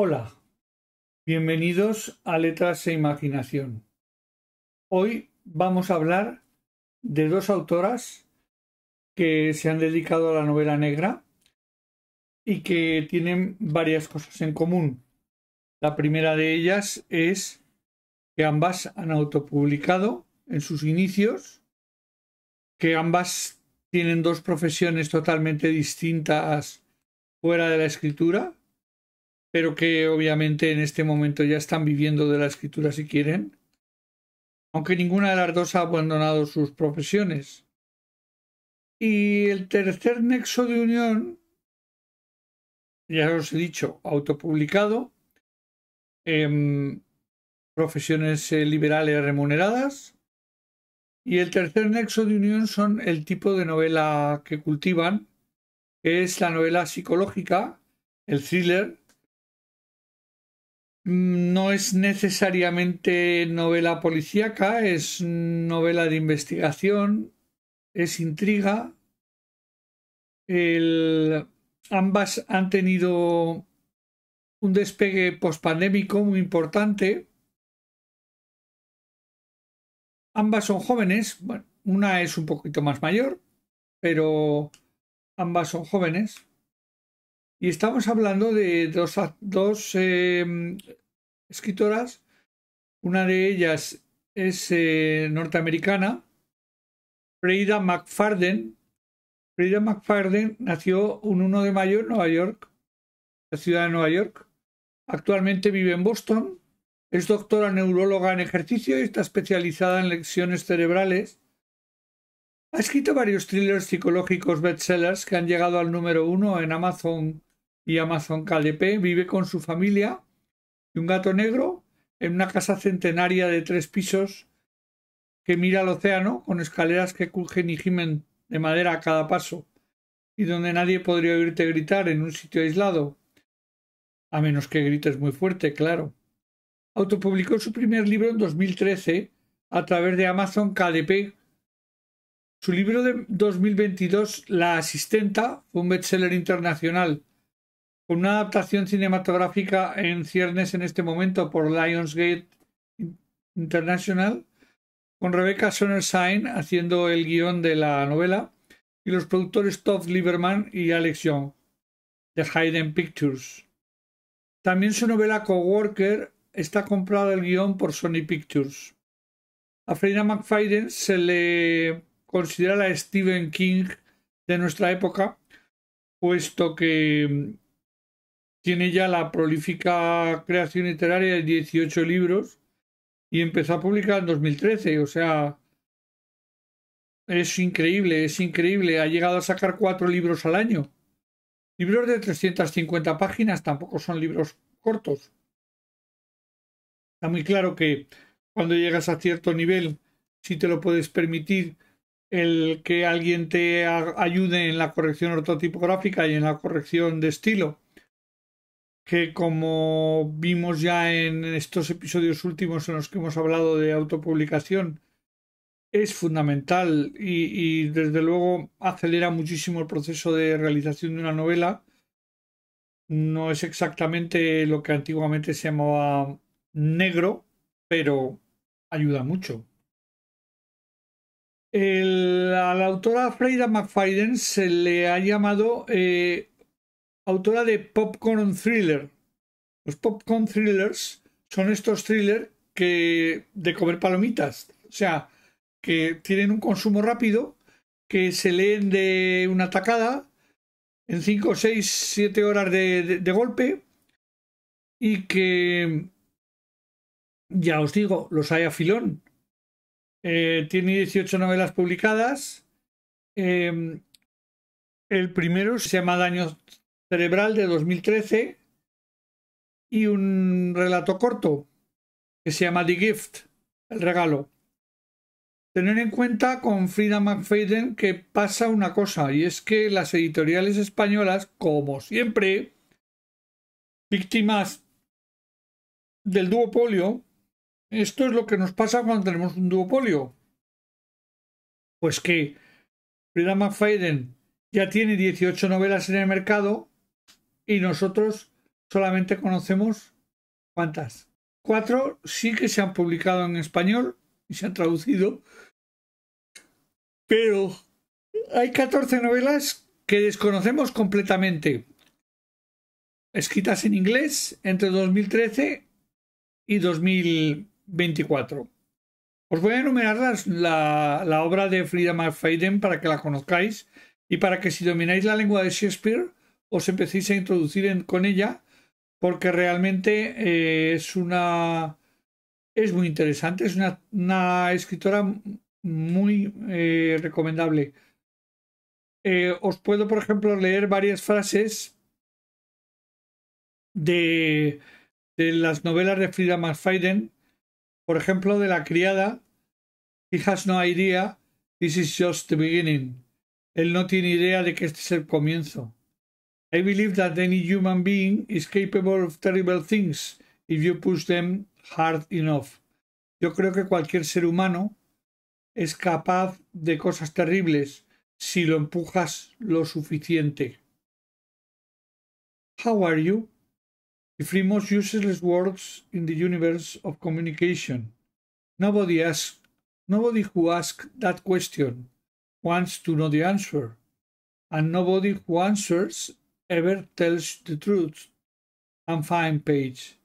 Hola, bienvenidos a Letras e Imaginación. Hoy vamos a hablar de dos autoras que se han dedicado a la novela negra y que tienen varias cosas en común. La primera de ellas es que ambas han autopublicado en sus inicios, que ambas tienen dos profesiones totalmente distintas fuera de la escritura pero que obviamente en este momento ya están viviendo de la escritura si quieren, aunque ninguna de las dos ha abandonado sus profesiones. Y el tercer nexo de unión, ya os he dicho, autopublicado, em, profesiones eh, liberales remuneradas. Y el tercer nexo de unión son el tipo de novela que cultivan, es la novela psicológica, el thriller, Mm, no es necesariamente novela policíaca, es novela de investigación, es intriga. ambas han tenido un despegue pospandémico muy importante. Ambas son jóvenes, bueno, una es un poquito más mayor, pero ambas son jóvenes. Y estamos hablando de dos, dos em, escritoras. Una de ellas es eh, norteamericana, Freida McFarden. Freida McFarden nació un 1 de mayo en Nueva York, la ciudad de Nueva York. Actualmente vive en Boston. Es doctora neuróloga en ejercicio y está especializada en lesiones cerebrales. Ha escrito varios thrillers psicológicos bestsellers que han llegado al número uno en Amazon y Amazon KDP vive con su familia y un gato negro en una casa centenaria de tres pisos que mira al océano con escaleras que crujen y gimen de madera a cada paso y donde nadie podría oírte gritar en un sitio aislado. A menos que grites muy fuerte, claro. Autopublicó su primer libro en 2013 a través de Amazon KDP. Su libro de 2022, La Asistenta, fue un bestseller internacional con una adaptación cinematográfica en ciernes en este momento por Lionsgate International, con Rebecca Sonnershine haciendo el guión de la novela y los productores Todd Lieberman y Alex Young de Hayden Pictures. También su novela Coworker está comprada el guión por Sony Pictures. A Freida McFadden se le considera la Stephen King de nuestra época, puesto que tiene ya la prolífica creación literaria de 18 libros y empezó a publicar en 2013. O sea, es increíble, es increíble. Ha llegado a sacar cuatro libros al año. Libros de 350 páginas tampoco son libros cortos. Está muy claro que cuando llegas a cierto nivel, si te lo puedes permitir, el que alguien te ayude en la corrección ortotipográfica y en la corrección de estilo que como vimos ya en estos episodios últimos en los que hemos hablado de autopublicación, es fundamental y, desde luego acelera muchísimo el proceso de realización de una novela. No es exactamente lo que antiguamente se llamaba negro, pero ayuda mucho. a la autora Freida McFadden se le ha llamado eh, autora de Popcorn Thriller. Los Popcorn Thrillers son estos thrillers que de comer palomitas, o sea, que tienen un consumo rápido, que se leen de una tacada en 5, 6, 7 horas de, golpe y que ya os digo, los hay a filón. Eh, tiene 18 novelas publicadas. Em, el primero se llama Daño Cerebral de 2013 y un relato corto que se llama The Gift, el regalo. Tener en cuenta con Frida McFadden que pasa una cosa y es que las editoriales españolas, como siempre, víctimas del duopolio, esto es lo que nos pasa cuando tenemos un duopolio. Pues que Frida McFadden ya tiene 18 novelas en el mercado y nosotros solamente conocemos cuántas. Cuatro sí que se han publicado en español y se han traducido, pero hay 14 novelas que desconocemos completamente, escritas en inglés entre 2013 y 2024. Os voy a enumerar la, la, obra de Frida McFadden para que la conozcáis y para que si domináis la lengua de Shakespeare os empecéis a introducir en, con ella porque realmente eh, es una es muy interesante, es una, escritora muy eh, recomendable. Eh, os puedo, por ejemplo, leer varias frases de, de las novelas de Frida McFadden, por ejemplo, de La criada, hijas has no idea, this is just the beginning. Él no tiene idea de que este es el comienzo. I believe that any human being is capable of terrible things if you push them hard enough. Yo creo que cualquier ser humano es capaz de cosas terribles si lo empujas lo suficiente. How are you? The three most useless words in the universe of communication. Nobody asks, nobody who asks that question wants to know the answer, and nobody who answers Ever Tells the Truth I'm Fine Page.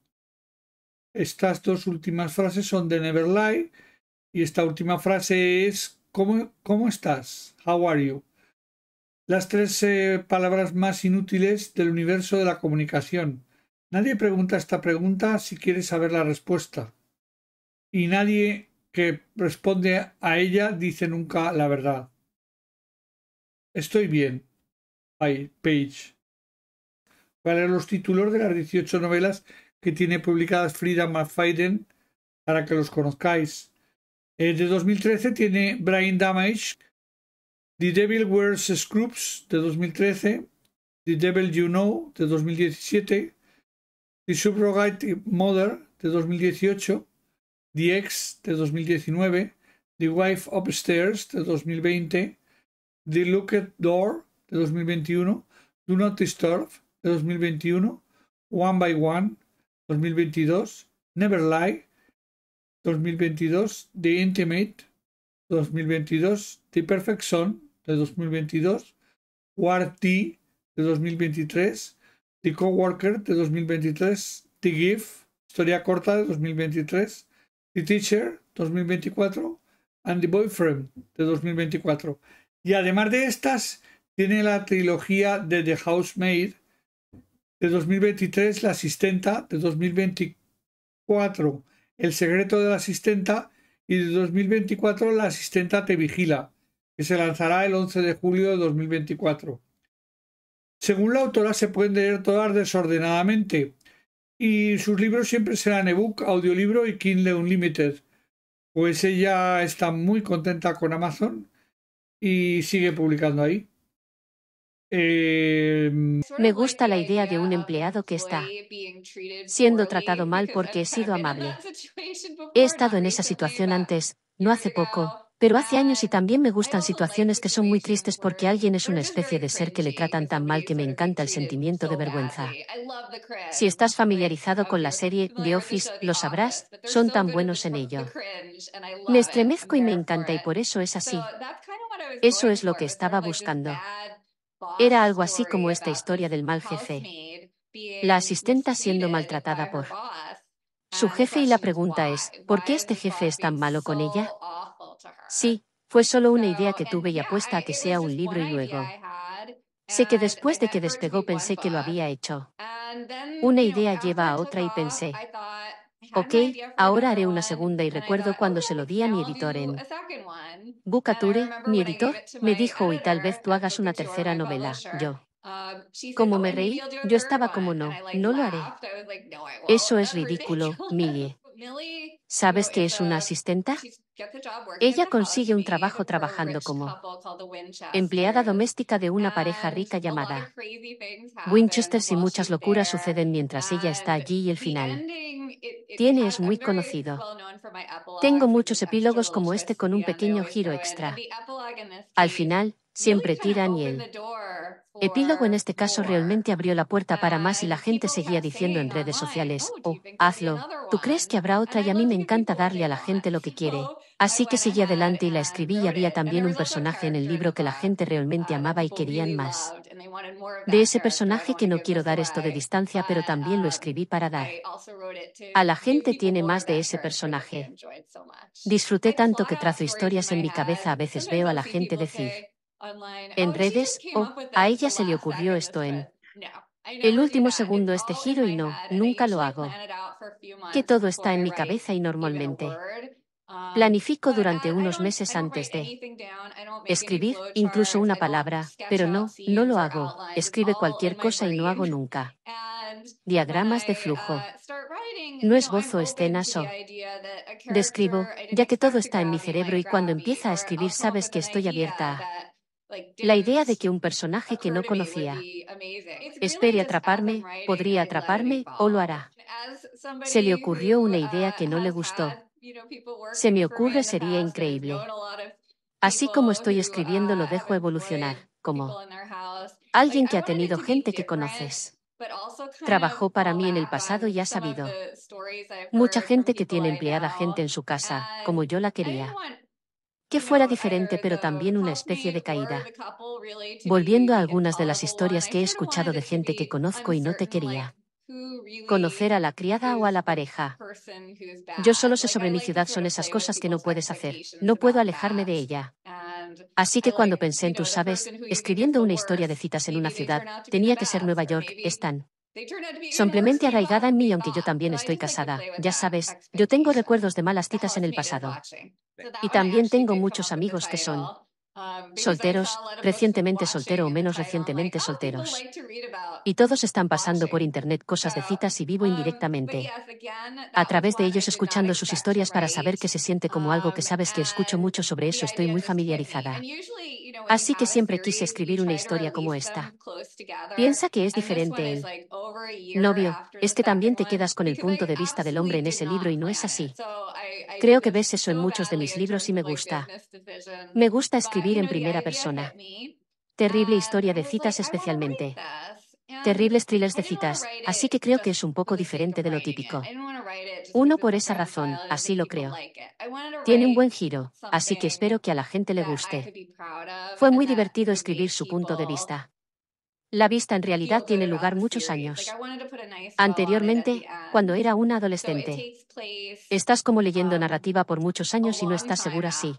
Estas dos últimas frases son de Never Lie y esta última frase es ¿Cómo, cómo estás? How are you? Las tres eh, palabras más inútiles del universo de la comunicación. Nadie pregunta esta pregunta si quiere saber la respuesta. Y nadie que responde a ella dice nunca la verdad. Estoy bien. Paige son los títulos de las 18 novelas que tiene publicadas Frida McFadden para que los conozcáis. Eh, de 2013 tiene Brain Damage, The Devil Wears Scrubs de 2013, The Devil You Know de 2017, The Subrogate Mother de 2018, The Ex de 2019, The Wife Upstairs de 2020, The Look at Door de 2021, Do Not Disturb de 2021, One by One 2022, Never Lie 2022, The Intimate 2022, The Perfect Son de 2022, War T de 2023, The Coworker de 2023, The Gift, Historia Corta de 2023, The Teacher 2024 and The Boyfriend de 2024. Y además de estas, tiene la trilogía de The Housemaid de 2023, La Asistenta, de 2024, El Secreto de la Asistenta y de 2024, La Asistenta Te Vigila, que se lanzará el 11 de julio de 2024. Según la autora, se pueden leer todas desordenadamente y sus libros siempre serán ebook, audiolibro y Kindle Unlimited. Pues ella está muy contenta con Amazon y sigue publicando ahí. Em, me gusta la idea de un empleado que está siendo tratado mal porque he sido amable. He estado en esa situación antes, no hace poco, pero hace años y también me gustan situaciones que son muy tristes porque alguien es una especie de ser que le tratan tan mal que me encanta el sentimiento de vergüenza. Si estás familiarizado con la serie The Office, lo sabrás, son tan buenos en ello. Me estremezco y me encanta y por eso es así. Eso es lo que estaba buscando. Era algo así como esta historia del mal jefe. La asistenta siendo maltratada por su jefe y la pregunta es, ¿por qué este jefe es tan malo con ella? Sí, fue solo una idea que tuve y apuesta a que sea un libro y luego. Sé que después de que despegó pensé que lo había hecho. Una idea lleva a otra y pensé, Ok, ahora haré una segunda y recuerdo cuando se lo di a mi editor en Bucature, mi editor, me dijo y tal vez tú hagas una tercera novela, yo. Um, como me reí, yo estaba como no, no lo haré. Eso es ridículo, Millie. ¿Sabes que es una asistenta? Ella consigue un trabajo trabajando como empleada doméstica de una pareja rica llamada Winchester y muchas locuras suceden mientras ella está allí y el final tiene es muy conocido. Tengo muchos epílogos como este con un pequeño giro extra. Al final, siempre tira y él Epílogo en este caso realmente abrió la puerta para más y la gente seguía diciendo en redes sociales, oh, hazlo, tú crees que habrá otra y a mí me encanta darle a la gente lo que quiere. Así que seguí adelante y la escribí y había también un personaje en el libro que la gente realmente amaba y querían más. De ese personaje que no quiero dar esto de distancia, pero también lo escribí para dar. A la gente tiene más de ese personaje. Disfruté tanto que trazo historias en mi cabeza, a veces veo a la gente decir, en oh, redes, o oh, a ella se le ocurrió esto en el último segundo este giro y no, nunca lo hago. Que todo está en mi cabeza y normalmente. Um, Planifico durante unos meses antes de escribir incluso una palabra, pero no, no lo hago. Escribe cualquier cosa y no hago nunca. Diagramas de flujo. Uh, no es o escenas o describo, ya que todo está en mi cerebro y cuando empieza a escribir sabes que estoy abierta a la idea de que un personaje que no conocía espere atraparme, podría atraparme o lo hará. Se le ocurrió una uh, idea que no le gustó. Se me ocurre sería increíble. Así como estoy escribiendo lo uh, dejo evolucionar, como alguien que ha tenido gente que conoces. Trabajó para mí en el pasado y ha sabido mucha gente que tiene empleada gente en su casa, como yo la quería que fuera diferente pero también una especie de caída. Volviendo a algunas de las historias que he escuchado de gente que conozco y no te quería. Conocer a la criada o a la pareja. Yo solo sé sobre mi ciudad son esas cosas que no puedes hacer. No puedo alejarme de ella. Así que cuando pensé en tú sabes, escribiendo una historia de citas en una ciudad, tenía que ser Nueva York, Stan. Simplemente arraigada en mí, aunque yo también estoy casada. Ya sabes, yo tengo recuerdos de malas citas en el pasado. Y también tengo muchos amigos que son Um, solteros, recientemente soltero o menos recientemente oh, solteros. Y todos están pasando por Internet cosas de citas y vivo um, indirectamente. A través de ellos escuchando sus historias para saber que se siente como algo que um, sabes que escucho mucho sobre eso, estoy muy familiarizada. Así que siempre quise escribir una historia como esta. Piensa que es diferente el novio, es que también te quedas con el punto de vista del hombre en ese libro y no es así. Creo que ves eso en muchos de mis libros y me gusta. Me gusta escribir en primera persona. Terrible historia de citas especialmente. Terribles thrillers de citas, así que creo que es un poco diferente de lo típico. Uno por esa razón, así lo creo. Tiene un buen giro, así que espero que a la gente le guste. Fue muy divertido escribir su punto de vista. La vista en realidad tiene lugar muchos años. Anteriormente, cuando era una adolescente, Estás como leyendo um, narrativa por muchos años y no estás segura si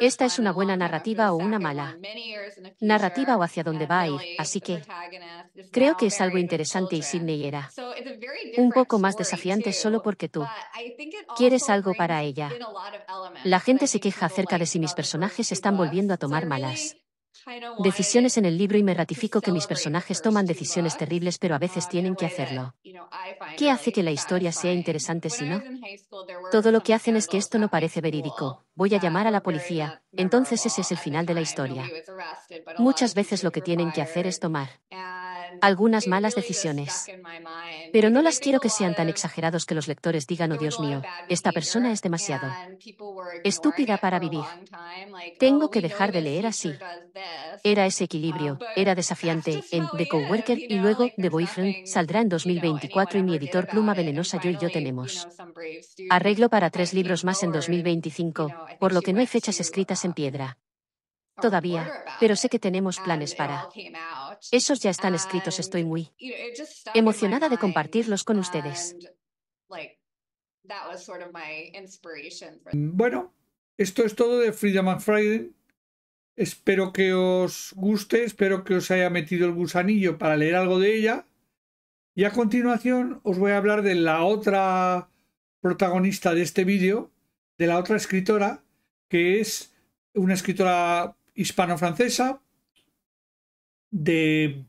esta es una buena narrativa o una mala narrativa o hacia dónde va a ir, así que creo que es algo interesante y Sidney era un poco más desafiante solo porque tú quieres algo para ella. La gente se queja acerca de si mis personajes están volviendo a tomar malas decisiones en el libro y me ratifico que mis personajes toman decisiones terribles, pero a veces tienen que hacerlo. ¿Qué hace que la historia sea interesante si no? Todo lo que hacen es que esto no parece verídico. Voy a llamar a la policía. Entonces ese es el final de la historia. Muchas veces lo que tienen que hacer es tomar algunas malas decisiones. Pero no las quiero que sean tan exagerados que los lectores digan, oh Dios mío, esta persona es demasiado estúpida para vivir. Tengo oh, que dejar de leer así. Era ese equilibrio, um, era desafiante en The Coworker y luego The Boyfriend saldrá en 2024 y mi editor Pluma Venenosa yo y yo tenemos arreglo para tres libros más en 2025, por lo que no hay fechas escritas en uh, piedra todavía, pero sé que tenemos planes para. Esos ya están escritos, estoy muy emocionada de compartirlos con ustedes. Mm, bueno, esto es todo de Freedom and Espero que os guste, espero que os haya metido el gusanillo para leer algo de ella. Y a continuación os voy a hablar de la otra protagonista de este vídeo, de la otra escritora, que es una escritora hispano-francesa de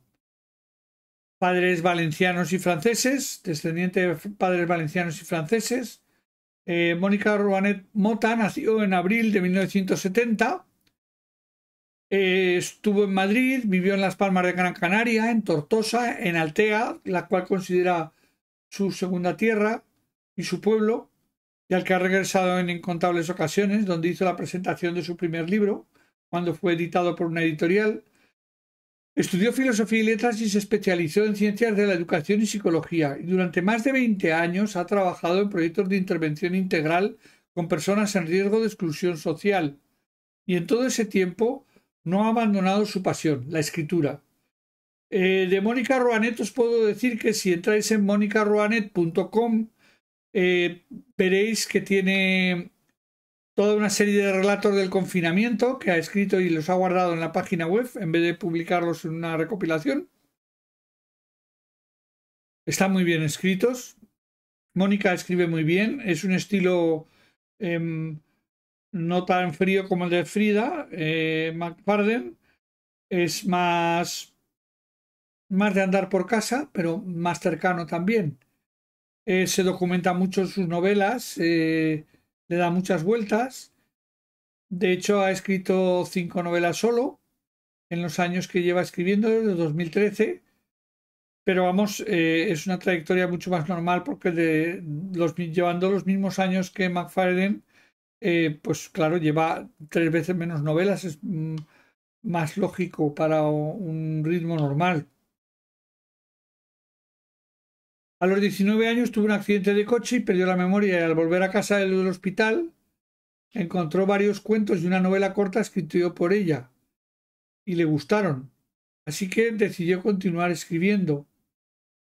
padres valencianos y franceses, descendiente de padres valencianos y franceses. Eh, Mónica Ruanet Mota nació en abril de 1970. Eh, estuvo en Madrid, vivió en Las Palmas de Gran Canaria, en Tortosa, en Altea, la cual considera su segunda tierra y su pueblo, y al que ha regresado en incontables ocasiones, donde hizo la presentación de su primer libro, cuando fue editado por una editorial. Estudió filosofía y letras y se especializó en ciencias de la educación y psicología, y durante más de 20 años ha trabajado en proyectos de intervención integral con personas en riesgo de exclusión social. Y en todo ese tiempo no ha abandonado su pasión, la escritura. Eh, de Mónica Roanet os puedo decir que si entráis en monicaroanet.com eh, veréis que tiene toda una serie de relatos del confinamiento que ha escrito y los ha guardado en la página web en vez de publicarlos en una recopilación. Están muy bien escritos. Mónica escribe muy bien. Es un estilo em, no tan frío como el de Frida eh, Es más, más de andar por casa, pero más cercano también. Eh, se documenta mucho en sus novelas. Eh, le da muchas vueltas. De hecho, ha escrito cinco novelas solo en los años que lleva escribiendo, desde 2013. Pero vamos, eh, es una trayectoria mucho más normal porque de los, llevando los mismos años que McFarlane, eh, pues claro, lleva tres veces menos novelas, es mm, más lógico para un ritmo normal. A los 19 años tuvo un accidente de coche y perdió la memoria. Y al volver a casa del hospital, encontró varios cuentos y una novela corta escrito por ella. Y le gustaron. Así que decidió continuar escribiendo.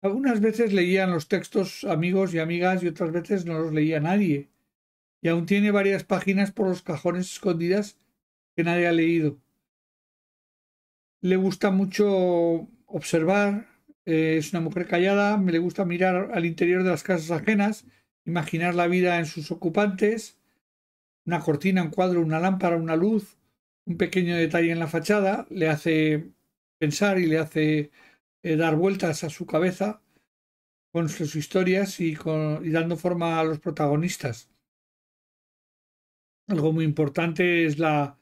Algunas veces leían los textos amigos y amigas y otras veces no los leía nadie. Y aún tiene varias páginas por los cajones escondidas que nadie ha leído. Le gusta mucho observar, eh, es una mujer callada, me le gusta mirar al interior de las casas ajenas, imaginar la vida en sus ocupantes, una cortina, un cuadro, una lámpara, una luz, un pequeño detalle en la fachada, le hace pensar y le hace eh, dar vueltas a su cabeza con sus historias y, con, y dando forma a los protagonistas. Algo muy importante es la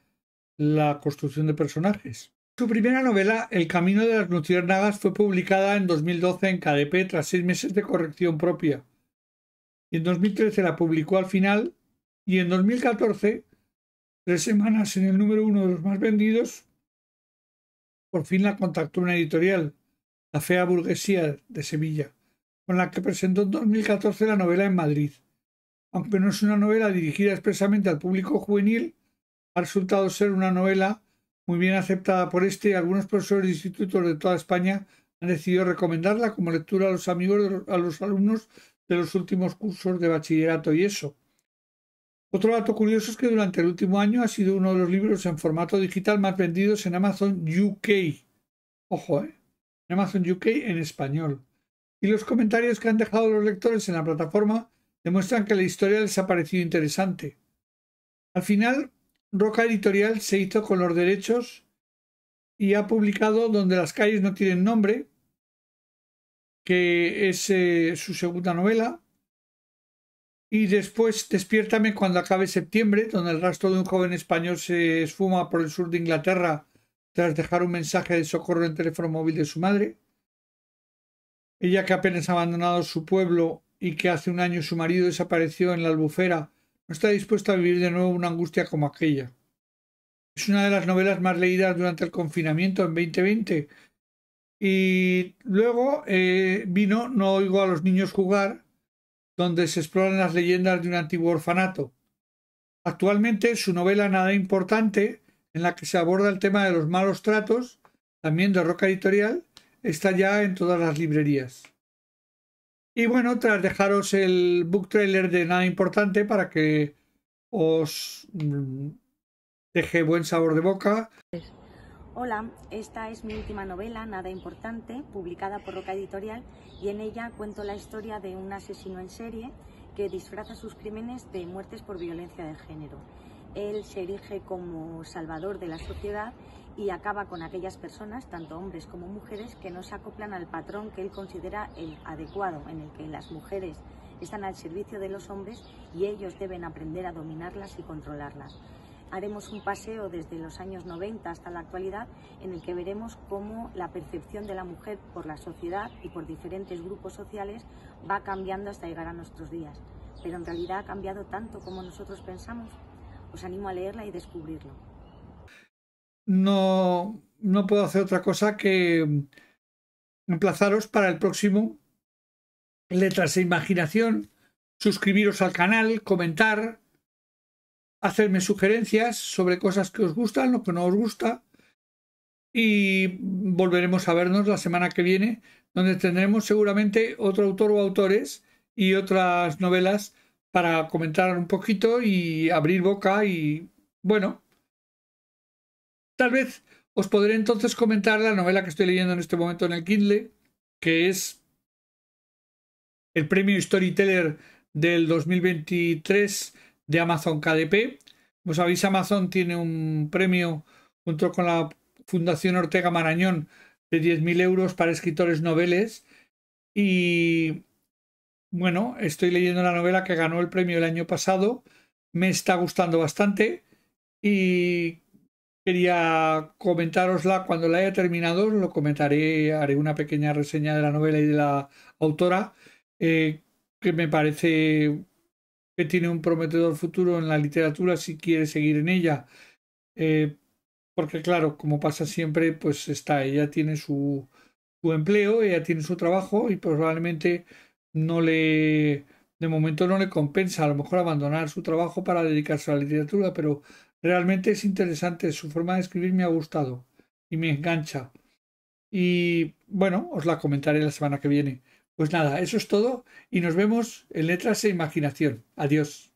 construcción de personajes. Su primera novela, El camino de las luciérnagas, fue publicada en 2012 en KDP tras seis meses de corrección propia. Y en 2013 la publicó al final y en 2014, tres semanas en el número uno de los más vendidos, por fin la contactó una editorial, La Fea Burguesía de Sevilla, con la que presentó en 2014 la novela en Madrid. Aunque no es una novela dirigida expresamente al público juvenil, ha resultado ser una novela muy bien aceptada por este algunos profesores y institutos de toda España han decidido recomendarla como lectura a los amigos, a los alumnos de los últimos cursos de bachillerato y eso. Otro dato curioso es que durante el último año ha sido uno de los libros en formato digital más vendidos en Amazon UK. Ojo, ¿eh? Amazon UK en español. Y los comentarios que han dejado los lectores en la plataforma demuestran que la historia les ha parecido interesante. Al final, Roca Editorial se hizo con los derechos y ha publicado Donde las calles no tienen nombre, que es eh, su segunda novela. Y después Despiértame cuando acabe septiembre, donde el rastro de un joven español se esfuma por el sur de Inglaterra tras dejar un mensaje de socorro en teléfono móvil de su madre. Ella que apenas ha abandonado su pueblo y que hace un año su marido desapareció en la albufera no está dispuesto a vivir de nuevo una angustia como aquella. Es una de las novelas más leídas durante el confinamiento en 2020. Y luego eh, vino No oigo a los niños jugar, donde se exploran las leyendas de un antiguo orfanato. Actualmente su novela Nada Importante, en la que se aborda el tema de los malos tratos, también de Roca Editorial, está ya en todas las librerías. Y bueno, tras dejaros el book trailer de nada importante para que os mm, deje buen sabor de boca. Hola, esta es mi última novela, Nada Importante, publicada por Roca Editorial, y en ella cuento la historia de un asesino en serie que disfraza sus crímenes de muertes por violencia de género. Él se erige como salvador de la sociedad y acaba con aquellas personas, tanto hombres como mujeres, que no se acoplan al patrón que él considera el adecuado, en el que las mujeres están al servicio de los hombres y ellos deben aprender a dominarlas y controlarlas. Haremos un paseo desde los años 90 hasta la actualidad en el que veremos cómo la percepción de la mujer por la sociedad y por diferentes grupos sociales va cambiando hasta llegar a nuestros días. Pero en realidad ha cambiado tanto como nosotros pensamos. Os animo a leerla y descubrirlo no, no puedo hacer otra cosa que emplazaros para el próximo Letras e Imaginación, suscribiros al canal, comentar, hacerme sugerencias sobre cosas que os gustan, lo que no os gusta. Y volveremos a vernos la semana que viene, donde tendremos seguramente otro autor o autores y otras novelas para comentar un poquito y abrir boca y bueno, Tal vez os podré entonces comentar la novela que estoy leyendo en este momento en el Kindle, que es el premio Storyteller del 2023 de Amazon KDP. Como sabéis, Amazon tiene un premio junto con la Fundación Ortega Marañón de 10.000 euros para escritores noveles. Y bueno, estoy leyendo la novela que ganó el premio el año pasado. Me está gustando bastante y quería comentarosla cuando la haya terminado, lo comentaré, haré una pequeña reseña de la novela y de la autora, eh, que me parece que tiene un prometedor futuro en la literatura si quiere seguir en ella. Eh, porque claro, como pasa siempre, pues está, ella tiene su, su empleo, ella tiene su trabajo y probablemente no le, de momento no le compensa a lo mejor abandonar su trabajo para dedicarse a la literatura, pero Realmente es interesante, su forma de escribir me ha gustado y me engancha. Y bueno, os la comentaré la semana que viene. Pues nada, eso es todo y nos vemos en Letras e Imaginación. Adiós.